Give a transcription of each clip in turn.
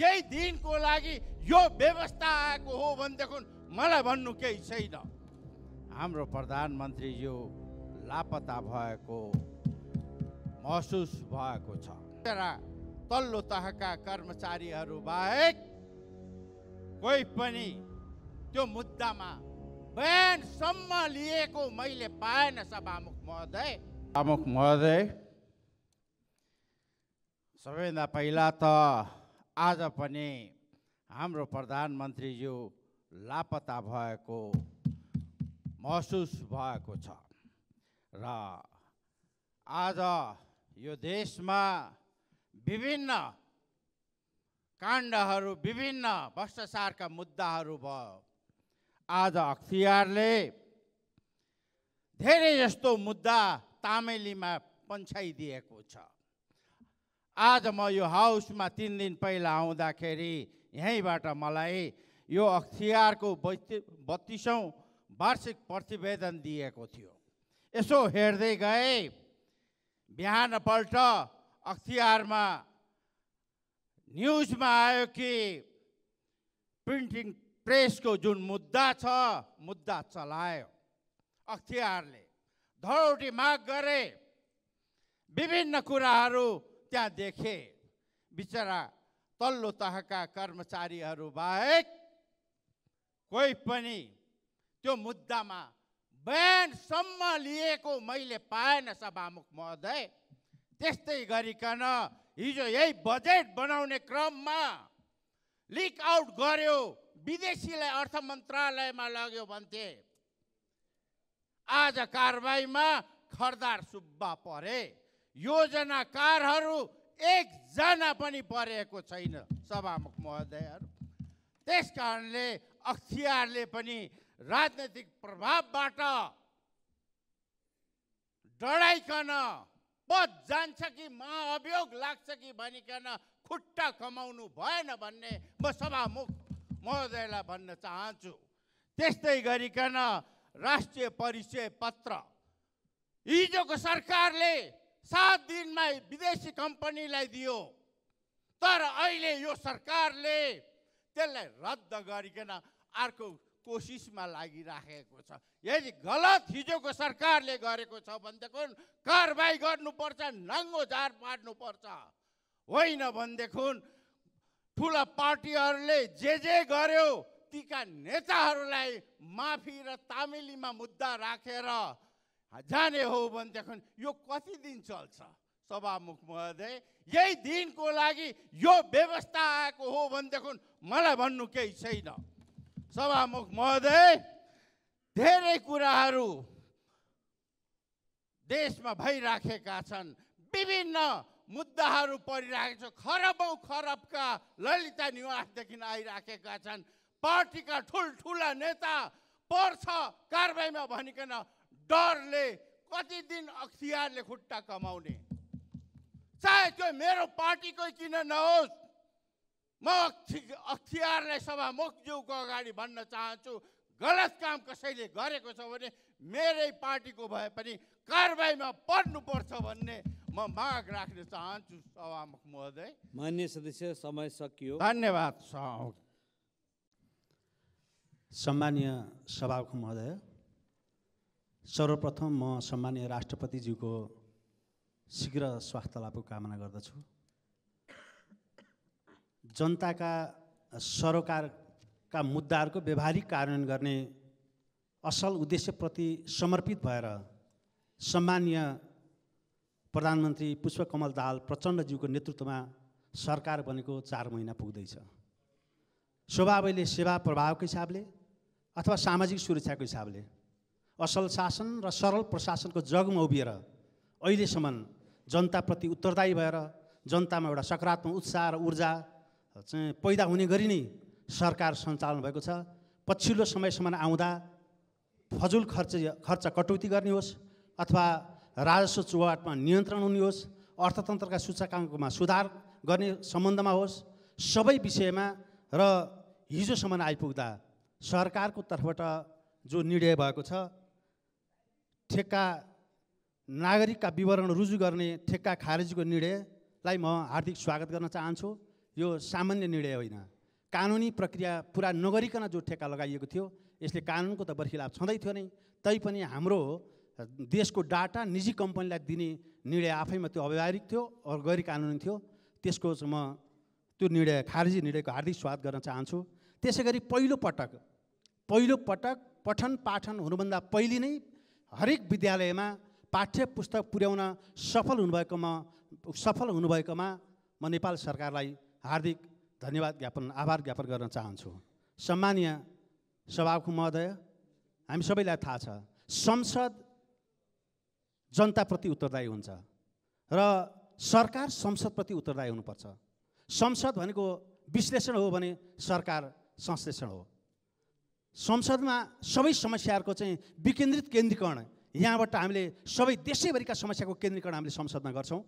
यही दिनको लागि यो व्यवस्था आएको हो भनेदेखि मलाई भन्नु केही छैन हाम्रो प्रधानमन्त्री यो लापता भएको महसुस भएको छ तल्लो तहका कर्मचारीहरू बाहेक कोही पनि त्यो मुद्दामा बयानसम्म लिएको मैले पाएन सभामुख महोदय सभामुख महोदय सबैभन्दा पहिला त आज पनि हाम्रो प्रधानमन्त्रीज्यू लापता भएको महसुस भएको छ र आज यो देशमा विभिन्न काण्डहरू विभिन्न भ्रष्टाचारका मुद्दाहरू भयो आज अख्तियारले धेरै जस्तो मुद्दा तामेलीमा पन्छाइदिएको छ आज म यो हाउसमा तिन दिन पहिला आउँदाखेरि यहीँबाट मलाई यो अख्तियारको बत्ती बत्तिसौँ वार्षिक प्रतिवेदन दिएको थियो यसो हेर्दै गए बिहानपल्ट अख्तियारमा न्युजमा आयो कि प्रिन्टिङ प्रेसको जुन मुद्दा छ मुद्दा चलायो अख्तियारले धरोटी माग गरे विभिन्न कुराहरू हत्या देखे बिचरा तल्लो तहका कर्मचारीहरू बाहेक कोही पनि त्यो मुद्दामा बयानसम्म लिएको मैले पाएन सभामुख महोदय त्यस्तै गरिकन हिजो यही बजेट बनाउने क्रममा लिक आउट गर्यो विदेशीलाई अर्थ मन्त्रालयमा लग्यो भन्थे आज कारबाहीमा खरदार सुब्बा परे योजनाकारहरू एकजना पनि परेको छैन सभामुख महोदयहरू त्यस कारणले अख्तियारले पनि राजनैतिक प्रभावबाट डढाइकन पद जान्छ कि महाअभियोग लाग्छ कि भनिकन खुट्टा कमाउनु भएन भन्ने म सभामुख महोदयलाई भन्न चाहन्छु त्यस्तै गरिकन राष्ट्रिय परिचय पत्र हिजोको सरकारले सात दिनमा विदेशी कम्पनीलाई दियो तर अहिले यो सरकारले त्यसलाई रद्द गरिकन अर्को कोसिसमा लागिराखेको छ यदि गलत हिजोको सरकारले गरेको छ भनेदेखि कारवाही गर्नुपर्छ नाङ्गो झार पार्नुपर्छ होइन भनेदेखि ठुला पार्टीहरूले जे जे गर्यो तीका नेताहरूलाई माफी र तामिलीमा मुद्दा राखेर रा। जाने हो भनेदेखि यो कति दिन चल्छ सभामुख महोदय यही दिनको लागि यो व्यवस्था आएको हो भनेदेखि मलाई भन्नु केही छैन सभामुख महोदय धेरै कुराहरू देशमा भइराखेका छन् विभिन्न मुद्दाहरू परिरहेको छ खरबौँ खरबका ललिता निवासदेखि आइराखेका छन् पार्टीका ठुल्ठुला नेता पर्छ कारबाहीमा भनिकन डरले कति दिन अख्तियारले खुट्टा कमाउने चाहे त्यो मेरो पार्टीकै किन नहोस् म अख्ति अख्तियारलाई जिउको अगाडि भन्न चाहन्छु गलत काम कसैले गरेको छ भने मेरै पार्टीको भए पनि कारवाहीमा पर्नुपर्छ भन्ने म माग राख्न चाहन्छु सभामुख महोदय मान्य सदस्य समय सकियो धन्यवाद सभामुख सम्मान्य सभामुख महोदय सर्वप्रथम म सम्मान्य राष्ट्रपतिज्यूको शीघ्र स्वास्थ्य लाभको कामना गर्दछु जनताका सरोकारका मुद्दाहरूको व्यवहारिक कार्यान्वयन गर्ने असल उद्देश्यप्रति समर्पित भएर सम्मान्य प्रधानमन्त्री पुष्पकमल दाहाल प्रचण्डज्यूको नेतृत्वमा सरकार बनेको चार महिना पुग्दैछ स्वभावैले सेवा प्रभावको हिसाबले अथवा सामाजिक सुरक्षाको हिसाबले असल शासन र सरल प्रशासनको जगमा उभिएर अहिलेसम्म जनताप्रति उत्तरदायी भएर जनतामा एउटा सकारात्मक उत्साह र ऊर्जा चाहिँ पैदा हुने गरी नै सरकार सञ्चालन भएको छ पछिल्लो समयसम्म आउँदा फजुल खर्च खर्च कटौती गर्ने होस् अथवा राजस्व चुवाटमा नियन्त्रण हुने होस् अर्थतन्त्रका सूचकाङ्कमा सुधार गर्ने सम्बन्धमा होस् सबै विषयमा र हिजोसम्म आइपुग्दा सरकारको तर्फबाट जो निर्णय भएको छ ठेक्का नागरिकका विवरण रुजु गर्ने ठेक्का खारेजीको निर्णयलाई म हार्दिक स्वागत गर्न चाहन्छु यो सामान्य निर्णय होइन कानुनी प्रक्रिया पुरा नगरिकन जो ठेक्का लगाइएको थियो यसले कानुनको त बर्खिलाप छँदै थियो नै तैपनि हाम्रो देशको डाटा निजी कम्पनीलाई दिने निर्णय आफैमा त्यो अव्यावहारिक थियो अरू गैर कानुनी थियो त्यसको म त्यो निर्णय खारेजी निर्णयको हार्दिक स्वागत गर्न चाहन्छु त्यसै गरी पहिलोपटक पहिलोपटक पठन पाठन हुनुभन्दा पहिले नै हरेक विद्यालयमा पाठ्य पुस्तक पुर्याउन सफल हुनुभएकोमा सफल हुनुभएकोमा म नेपाल सरकारलाई हार्दिक धन्यवाद ज्ञापन आभार ज्ञापन गर्न चाहन्छु सम्मानीय सभाको महोदय हामी सबैलाई थाहा छ संसद जनताप्रति उत्तरदायी हुन्छ र सरकार संसदप्रति उत्तरदायी हुनुपर्छ संसद भनेको विश्लेषण हो भने सरकार संश्लेषण हो संसदमा सबै समस्याहरूको चाहिँ विकेन्द्रित केन्द्रीकरण यहाँबाट हामीले सबै देशैभरिका समस्याको केन्द्रीकरण हामीले संसदमा गर्छौँ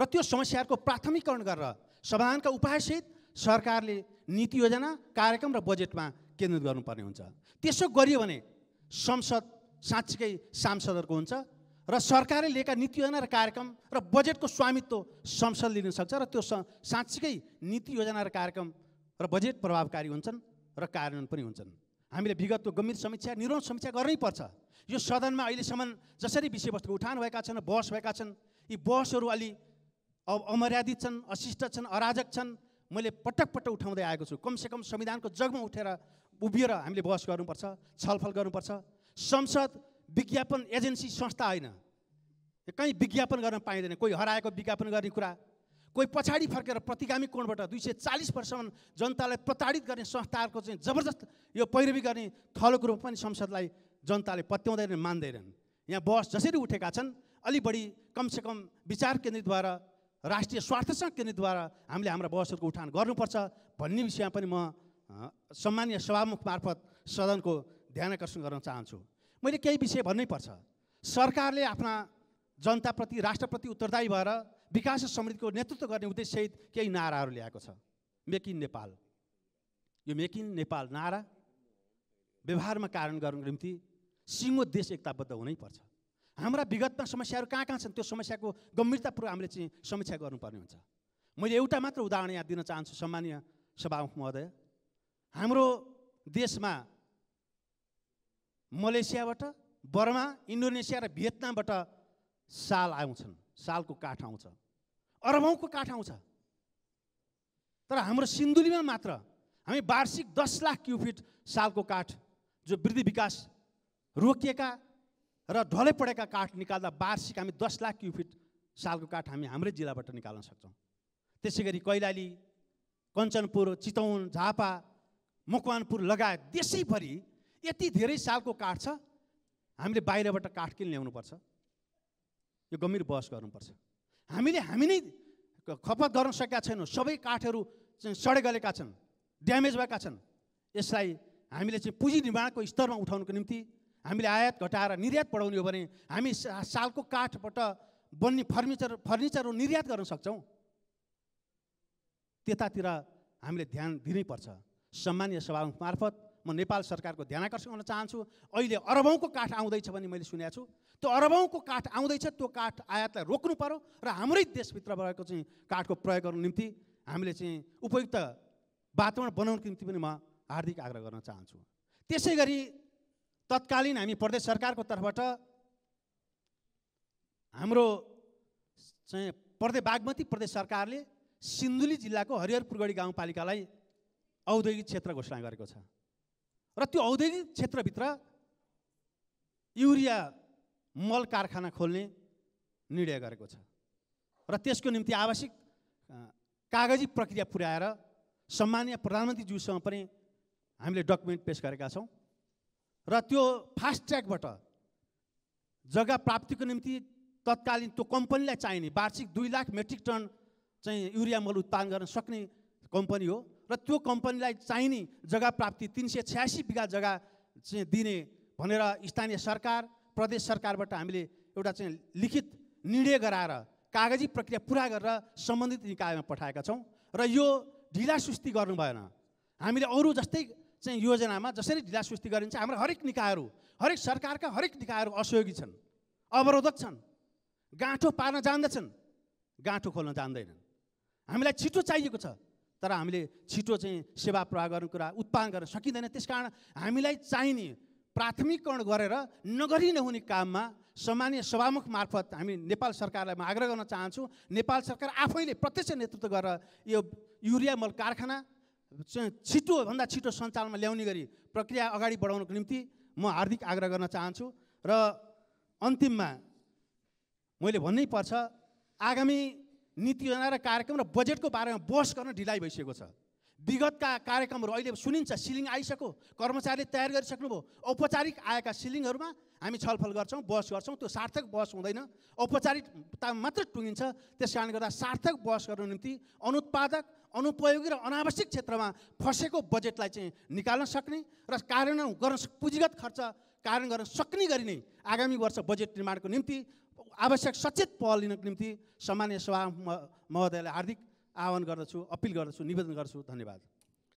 र त्यो समस्याहरूको प्राथमिकरण गरेर समाधानका उपायसहित सरकारले नीति योजना कार्यक्रम र बजेटमा केन्द्रित गर्नुपर्ने हुन्छ त्यसो गरियो भने संसद साँच्चीकै सांसदहरूको हुन्छ र सरकारले लिएका नीति योजना र कार्यक्रम र बजेटको स्वामित्व संसद लिन सक्छ र त्यो साँच्चीकै नीति योजना र कार्यक्रम र बजेट प्रभावकारी हुन्छन् र कार्यान्वयन पनि हुन्छन् हामीले विगतको गम्भीर समीक्षा निरौँ समीक्षा गर्नै पर्छ यो सदनमा अहिलेसम्म जसरी विषयवस्तु उठान भएका छन् बहस भएका छन् यी बहसहरू अलि अमर्यादित छन् अशिष्ट छन् अराजक छन् मैले पटक पटक उठाउँदै आएको छु कमसेकम संविधानको जगमा उठेर उभिएर हामीले बहस गर्नुपर्छ छलफल गर्नुपर्छ संसद विज्ञापन एजेन्सी संस्था होइन कहीँ विज्ञापन गर्न पाइँदैन कोही हराएको विज्ञापन गर्ने कुरा कोही पछाडि फर्केर प्रतिगामी कोणबाट दुई सय चालिस वर्षसम्म जनतालाई प्रताडित गर्ने संस्थाहरूको चाहिँ जबरजस्त यो पैरवी गर्ने थलोको रूपमा पनि संसदलाई जनताले पत्याउँदैनन् मान्दैनन् यहाँ बहस जसरी उठेका छन् अलि बढी कमसेकम विचार केन्द्रितद्वारा राष्ट्रिय स्वार्थसँग केन्द्रितद्वारा हामीले हाम्रा बहसहरूको उठान गर्नुपर्छ भन्ने विषयमा पनि म सम्मान्य सभामुख मार्फत सदनको ध्यान आकर्षण गर्न चाहन्छु मैले केही विषय भन्नै पर्छ सरकारले आफ्ना जनताप्रति राष्ट्रप्रति उत्तरदायी भएर विकास र समृद्धिको नेतृत्व गर्ने उद्देश्यसहित केही नाराहरू ल्याएको छ मेक इन नेपाल यो मेक इन नेपाल नारा व्यवहारमा कारण गर्नुको निम्ति सिङ्गो देश एकताबद्ध हुनैपर्छ हाम्रा विगतमा समस्याहरू कहाँ कहाँ छन् त्यो समस्याको गम्भीरतापूर्वक हामीले चाहिँ समीक्षा गर्नुपर्ने हुन्छ मैले एउटा मात्र उदाहरण यहाँ दिन चाहन्छु सम्मानीय सभामुख महोदय हाम्रो देशमा मलेसियाबाट बर्मा इन्डोनेसिया र भियतनामबाट साल आउँछन् सालको काठ आउँछ अरबौँको काठ आउँछ तर हाम्रो सिन्धुलीमा मात्र हामी वार्षिक दस लाख क्युफिट सालको काठ जो वृद्धि विकास रोकिएका र ढलै परेका काठ निकाल्दा वार्षिक हामी दस लाख क्युफिट सालको काठ हामी हाम्रै जिल्लाबाट निकाल्न सक्छौँ त्यसै गरी कैलाली कञ्चनपुर चितौन झापा मकवानपुर लगायत देशैभरि यति धेरै सालको काठ छ हामीले बाहिरबाट काठ किन ल्याउनुपर्छ यो गम्भीर बहस गर्नुपर्छ हामीले हामी नै खपत गर्न सकेका छैनौँ सबै काठहरू चाहिँ सडे गरेका छन् ड्यामेज भएका छन् यसलाई हामीले चाहिँ पुँजी निर्माणको स्तरमा उठाउनुको निम्ति हामीले आयात घटाएर निर्यात बढाउने हो भने हामी सालको काठबाट बन्ने फर्निचर फर्निचरहरू निर्यात गर्न सक्छौँ त्यतातिर हामीले ध्यान दिनैपर्छ सामान्य सभा मार्फत म नेपाल सरकारको ध्यान आकर्षण गर्न चाहन्छु अहिले अरबौँको काठ आउँदैछ भन्ने मैले सुनेको छु त्यो अरबौँको काठ आउँदैछ त्यो काठ आयातलाई रोक्नु पऱ्यो र हाम्रै देशभित्र भएको चाहिँ काठको प्रयोग गर्नु निम्ति हामीले चाहिँ उपयुक्त वातावरण बनाउनको निम्ति पनि म हार्दिक आग्रह गर्न चाहन्छु त्यसै गरी तत्कालीन हामी प्रदेश सरकारको तर्फबाट हाम्रो चाहिँ प्रदेश बागमती प्रदेश सरकारले सिन्धुली जिल्लाको हरिहरपुरगढी गाउँपालिकालाई औद्योगिक क्षेत्र घोषणा गरेको छ र त्यो औद्योगिक क्षेत्रभित्र युरिया मल कारखाना खोल्ने निर्णय गरेको छ र त्यसको निम्ति आवश्यक कागजी प्रक्रिया पुर्याएर सम्मानीय प्रधानमन्त्रीज्यूसँग पनि हामीले डकुमेन्ट पेस गरेका छौँ र त्यो फास्ट ट्र्याकबाट जग्गा प्राप्तिको निम्ति तत्कालीन त्यो कम्पनीलाई चाहिने वार्षिक दुई लाख मेट्रिक टन चाहिँ युरिया मल उत्पादन गर्न सक्ने कम्पनी हो र त्यो कम्पनीलाई चाहिने जग्गा प्राप्ति तिन सय छ्यासी बिघा जग्गा चाहिँ दिने भनेर स्थानीय सरकार प्रदेश सरकारबाट हामीले एउटा चाहिँ लिखित निर्णय गराएर कागजी प्रक्रिया पुरा गरेर सम्बन्धित निकायमा पठाएका छौँ र यो ढिलासुस्ती गर्नु भएन हामीले अरू जस्तै चाहिँ योजनामा जसरी ढिला सुस्ती गरिन्छ हाम्रो हरेक निकायहरू हरेक सरकारका हरेक निकायहरू असहयोगी छन् अवरोधक छन् गाँठो पार्न जान्दछन् गाँठो खोल्न जान्दैनन् हामीलाई छिटो चाहिएको छ तर हामीले छिटो चाहिँ सेवा प्रवाह गर्ने कुरा उत्पादन गर्न सकिँदैन त्यस कारण हामीलाई चाहिने प्राथमिकरण गरेर नगरी नहुने काममा सामान्य सभामुख मार्फत हामी नेपाल सरकारलाई म आग्रह गर्न चाहन्छु नेपाल सरकार आफैले प्रत्यक्ष नेतृत्व गरेर यो युरिया मल कारखाना छिटोभन्दा छिटो सञ्चालनमा ल्याउने गरी प्रक्रिया अगाडि बढाउनको निम्ति म हार्दिक आग्रह गर्न चाहन्छु र अन्तिममा मैले भन्नै पर्छ आगामी नीति योजना र कार्यक्रम र बजेटको बारेमा बहस गर्न ढिलाइ भइसकेको छ विगतका कार्यक्रमहरू अहिले सुनिन्छ सिलिङ आइसक्यो कर्मचारीले तयार गरिसक्नुभयो औपचारिक आएका सिलिङहरूमा हामी छलफल गर्छौँ बहस गर्छौँ त्यो सार्थक बहस हुँदैन औपचारिकता मात्र टुङ्गिन्छ त्यस कारणले गर्दा सार्थक बहस गर्न निम्ति अनुत्पादक अनुपयोगी र अनावश्यक क्षेत्रमा फँसेको बजेटलाई चाहिँ निकाल्न सक्ने र कार्यान्वयन गर्न पुँजीगत खर्च कारण गर्न सक्ने गरी नै आगामी वर्ष बजेट निर्माणको निम्ति आवश्यक सचेत पहल लिनको निम्ति सामान्य सभा महोदयलाई हार्दिक आह्वान गर्दछु अपिल गर्दछु निवेदन गर्छु धन्यवाद